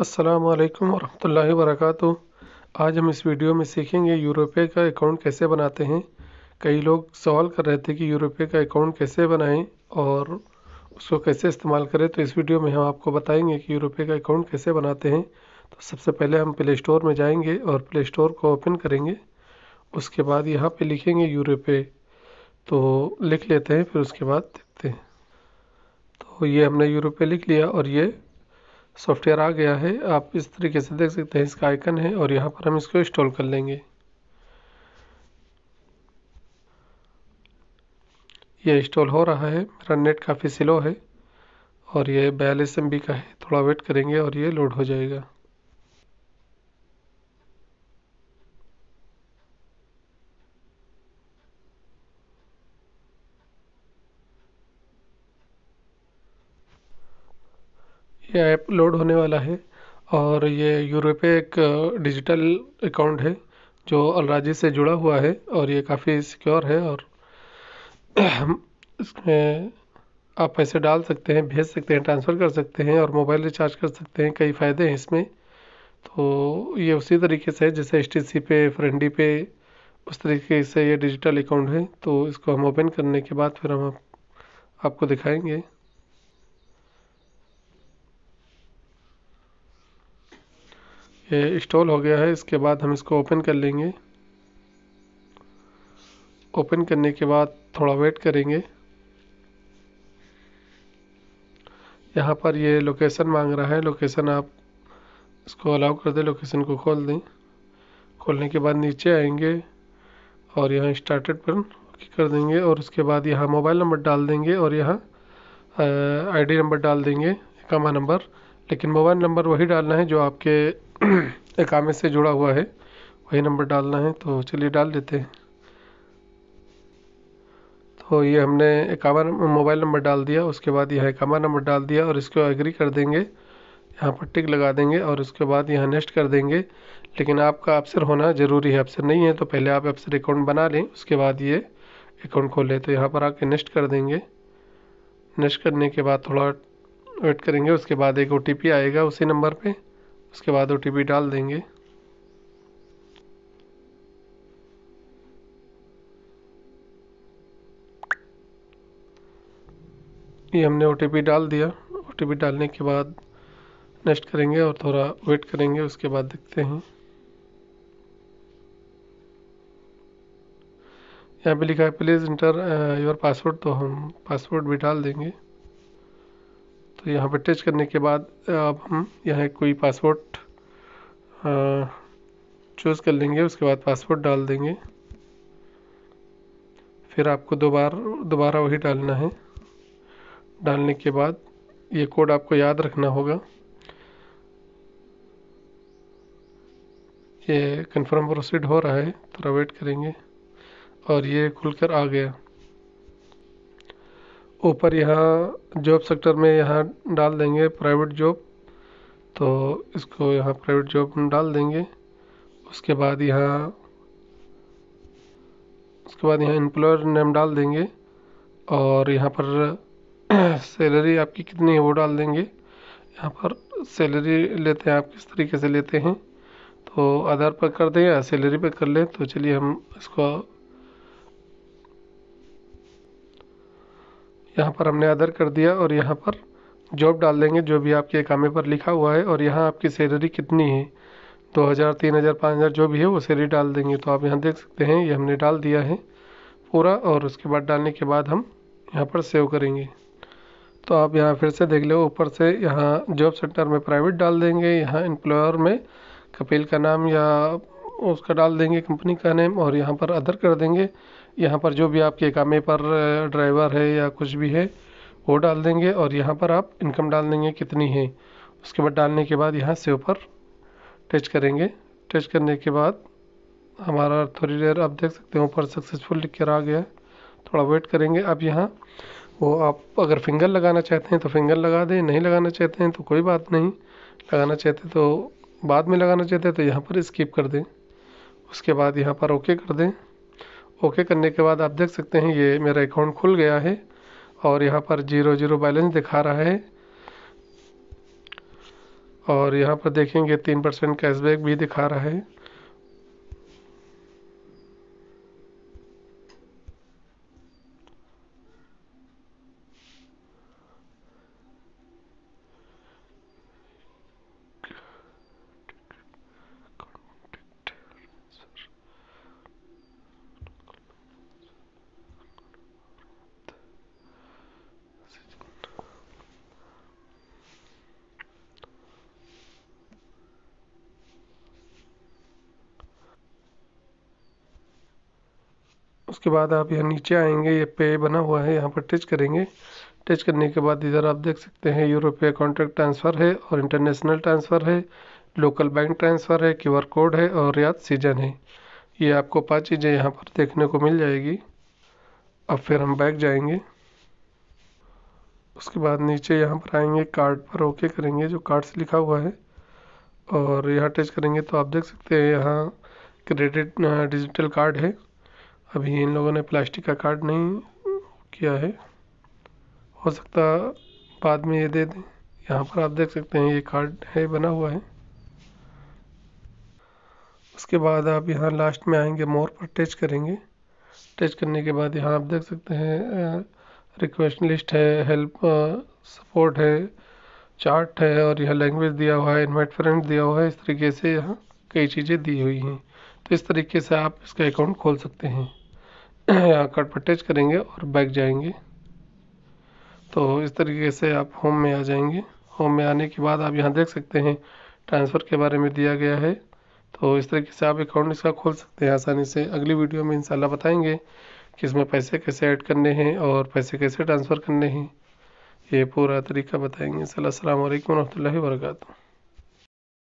अस्सलाम वालेकुम वरक आज हम इस वीडियो में सीखेंगे यूरोपे का अकाउंट कैसे बनाते हैं कई लोग सवाल कर रहे थे कि यूरोपे का अकाउंट कैसे बनाएं और उसको कैसे इस्तेमाल करें तो इस वीडियो में हम आपको बताएंगे कि यूरोपे का अकाउंट कैसे बनाते हैं तो सबसे पहले हम प्ले स्टोर में जाएंगे और प्ले स्टोर को ओपन करेंगे उसके बाद यहाँ पर लिखेंगे यूरोपे तो लिख लेते हैं फिर उसके बाद देखते हैं तो ये हमने यूरोपे लिख लिया और ये सॉफ्टवेयर आ गया है आप इस तरीके से देख सकते हैं इसका आइकन है और यहाँ पर हम इसको इंस्टॉल कर लेंगे ये इंस्टॉल हो रहा है मेरा नेट काफ़ी स्लो है और ये बयालीस एम का है थोड़ा वेट करेंगे और ये लोड हो जाएगा यह ऐप लोड होने वाला है और ये यूरोपे एक डिजिटल अकाउंट है जो अलराजी से जुड़ा हुआ है और ये काफ़ी सिक्योर है और इसमें आप पैसे डाल सकते हैं भेज सकते हैं ट्रांसफ़र कर सकते हैं और मोबाइल रिचार्ज कर सकते हैं कई फ़ायदे हैं इसमें तो ये उसी तरीके से है जैसे एच टी सी पे फ्रेंडी पे उस तरीके से ये डिजिटल अकाउंट है तो इसको हम ओपन करने के बाद फिर हम आप, आपको दिखाएंगे ये इंस्टॉल हो गया है इसके बाद हम इसको ओपन कर लेंगे ओपन करने के बाद थोड़ा वेट करेंगे यहाँ पर ये लोकेशन मांग रहा है लोकेशन आप इसको अलाउ कर दें लोकेशन को खोल दें खोलने के बाद नीचे आएंगे और यहाँ स्टार्टेड पर कर देंगे और उसके बाद यहाँ मोबाइल नंबर डाल देंगे और यहाँ आईडी नंबर डाल देंगे कमा नंबर लेकिन मोबाइल नंबर वही डालना है जो आपके एक आमे से जुड़ा हुआ है वही नंबर डालना है तो चलिए डाल देते हैं तो ये हमने इकामा मोबाइल नंबर डाल दिया उसके बाद यहाँ इकामा नंबर डाल दिया और इसको एग्री कर देंगे यहाँ पर टिक लगा देंगे और उसके बाद यहाँ नेक्स्ट कर देंगे लेकिन आपका अफसर होना ज़रूरी है अफसर नहीं है तो पहले आप अफसर अकाउंट बना लें उसके बाद ये अकाउंट खोलें तो यहाँ पर आके नेक्स्ट कर देंगे नेक्स्ट करने के बाद थोड़ा वेट करेंगे उसके बाद एक ओ आएगा उसी नंबर पर उसके बाद ओ डाल देंगे ये हमने ओ डाल दिया ओ डालने के बाद नेक्स्ट करेंगे और थोड़ा वेट करेंगे उसके बाद देखते हैं यहाँ पे लिखा है प्लीज़ इंटर योर पासवर्ड तो हम पासवर्ड भी डाल देंगे तो यहाँ पर टच करने के बाद अब हम यहाँ कोई पासवर्ड चूज़ कर लेंगे उसके बाद पासवर्ड डाल देंगे फिर आपको दोबारा दोबारा वही डालना है डालने के बाद ये कोड आपको याद रखना होगा ये कंफर्म प्रोसीड हो रहा है थोड़ा तो वेट करेंगे और ये खुलकर आ गया ऊपर यहाँ जॉब सेक्टर में यहाँ डाल देंगे प्राइवेट जॉब तो इसको यहाँ प्राइवेट जॉब डाल देंगे उसके बाद यहाँ उसके बाद यहाँ एम्प्लॉयर नेम डाल देंगे और यहाँ पर सैलरी आपकी कितनी है वो डाल देंगे यहाँ पर सैलरी लेते हैं आप किस तरीके से लेते हैं तो आधार पर कर दें या सैलरी पर कर लें तो चलिए हम इसको यहाँ पर हमने अदर कर दिया और यहाँ पर जॉब डाल देंगे जो भी आपके एकामे पर लिखा हुआ है और यहाँ आपकी सैलरी कितनी है दो हज़ार तीन हज़ार पाँच हज़ार जो भी है वो सैलरी डाल देंगे तो आप यहाँ देख सकते हैं ये हमने डाल दिया है पूरा और उसके बाद डालने के बाद हम यहाँ पर सेव करेंगे तो आप यहाँ फिर से देख लो ऊपर से यहाँ जॉब सेंटर में प्राइवेट डाल देंगे यहाँ एम्प्लॉयर में कपिल का नाम या उसका डाल देंगे कंपनी का नेम और यहाँ पर अदर कर देंगे यहाँ पर जो भी आपके कामे पर ड्राइवर है या कुछ भी है वो डाल देंगे और यहाँ पर आप इनकम डाल देंगे कितनी है उसके बाद डालने के बाद यहाँ से ऊपर टच करेंगे टच करने के बाद हमारा थोड़ी देर आप देख सकते हैं ऊपर सक्सेसफुल लिख कर आ गया थोड़ा वेट करेंगे अब यहाँ वो आप अगर फिंगर लगाना चाहते हैं तो फिंगर लगा दें नहीं लगाना चाहते हैं तो कोई बात नहीं लगाना चाहते तो बाद में लगाना चाहते हैं तो यहाँ पर स्किप कर दें उसके बाद यहाँ पर ओके कर दें ओके करने के बाद आप देख सकते हैं ये मेरा अकाउंट खुल गया है और यहाँ पर जीरो जीरो बैलेंस दिखा रहा है और यहाँ पर देखेंगे तीन परसेंट कैशबैक भी दिखा रहा है उसके बाद आप यहाँ नीचे आएंगे ये पे बना हुआ है यहाँ पर टच करेंगे टच करने के बाद इधर आप देख सकते हैं यूरोपीय कॉन्ट्रैक्ट ट्रांसफ़र है और इंटरनेशनल ट्रांसफ़र है लोकल बैंक ट्रांसफ़र है क्यू कोड है और रियाद सीजन है ये आपको पाँच चीज़ें यहाँ पर देखने को मिल जाएगी अब फिर हम बैक जाएंगे उसके बाद नीचे यहाँ पर आएंगे कार्ड पर ओके करेंगे जो कार्ड से लिखा हुआ है और यहाँ टच करेंगे तो आप देख सकते हैं यहाँ क्रेडिट डिजिटल कार्ड है अभी इन लोगों ने प्लास्टिक का कार्ड नहीं किया है हो सकता बाद में ये दे दें यहाँ पर आप देख सकते हैं ये कार्ड है बना हुआ है उसके बाद आप यहाँ लास्ट में आएंगे मोर पर टच करेंगे टच करने के बाद यहाँ आप देख सकते हैं रिक्वेस्ट लिस्ट है हेल्प सपोर्ट है चार्ट है और यह लैंग्वेज दिया हुआ है इन्वाइट फ्रेंड दिया हुआ है इस तरीके से यहाँ कई चीज़ें दी हुई हैं तो इस तरीके से आप इसका अकाउंट खोल सकते हैं यहाँ कार्ड पर टच करेंगे और बैक जाएंगे तो इस तरीके से आप होम में आ जाएंगे होम में आने के बाद आप यहाँ देख सकते हैं ट्रांसफ़र के बारे में दिया गया है तो इस तरीके से आप अकाउंट इसका खोल सकते हैं आसानी से अगली वीडियो में इंशाल्लाह बताएंगे कि इसमें पैसे कैसे ऐड करने हैं और पैसे कैसे ट्रांसफ़र करने हैं ये पूरा तरीका बताएंगे असल वरह वर्का